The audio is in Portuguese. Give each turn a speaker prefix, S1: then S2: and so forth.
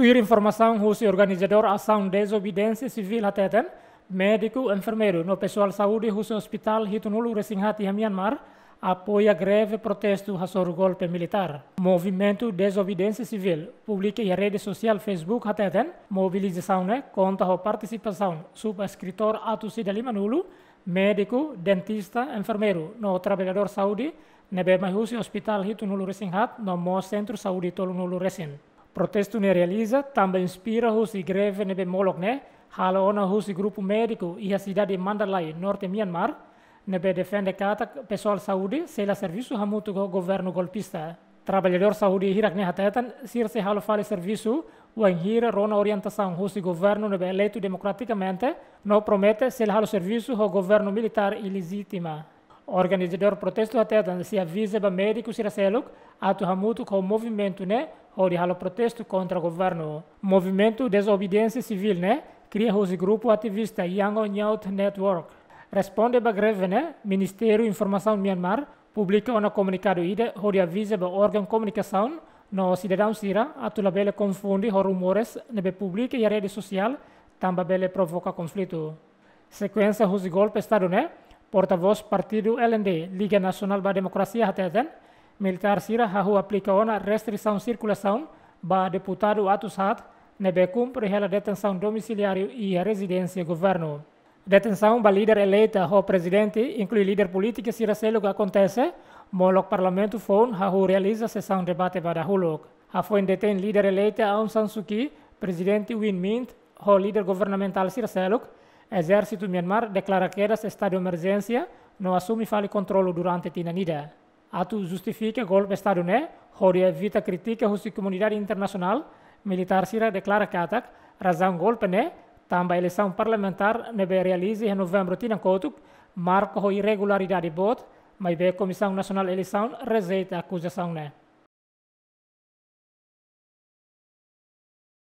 S1: Tuir informação russo organizador ação desobediência civil hateten, médico, enfermeiro, no pessoal saúde russo hospital Hitunulu Resinghati a Myanmar, apoia greve protesto sobre golpe militar. Movimento Desobediência Civil publica em rede social Facebook hateten, mobilização né, conta a participação subscritor Atusida Limanulu, médico, dentista, enfermeiro, no trabalhador saúde, nebe mahusi hospital Hitunulu Resinghat, no mo centro saúde Tolunulu Resin. Protesto ne realiza também inspira-os e greve nebe molokne, hala ona-os e grupo médico e a cidade de Mandalay, norte de Myanmar, nebe defende kata pessoal saúde, sela serviço hamutu go governo golpista. Trabalhador saúde hirak ne hatetan, sirse halo fale serviço, o enhira rona orientação os e governo nebe eleito democraticamente, no promete sela halo serviço o governo militar ilegítima organizador protesto atetan si avise ba médico atuam muito com o movimento né hori o protesto contra governo movimento desobediência civil né cria hoje grupo ativista Yangon Youth Network responde a greve né Ministério Informação Myanmar publica um comunicado ida hori avise ba órgão comunicação no cidadão sira atu confunde hor rumores nebe publica e rede social também bele provoca conflito sequência hoje golpes estado né porta-voz partido LND, Liga Nacional para a Democracia, HTN, militar sira hahu aplica ona restrição circulação ba deputado atos hat nebe cumpre a detenção domiciliário e a residência governo. Detenção ba líder eleita o presidente, inclui líder político sira selo que acontece, molok parlamento fon hahu realiza sessão debate para hulok. A foi detém líder eleita Aung San Suu Kyi, presidente Win Mint, o líder governamental sira selo Exército Myanmar declara quedas estado de emergência, não assume fale controle durante Tinanida. Ato justifica golpe estado né, horia evita critica russa comunidade internacional, militar sira declara que ataque, razão golpe né, também eleição parlamentar nebe realize em novembro marca marco irregularidade bot, mas a Comissão Nacional Eleição rejeita a acusação né.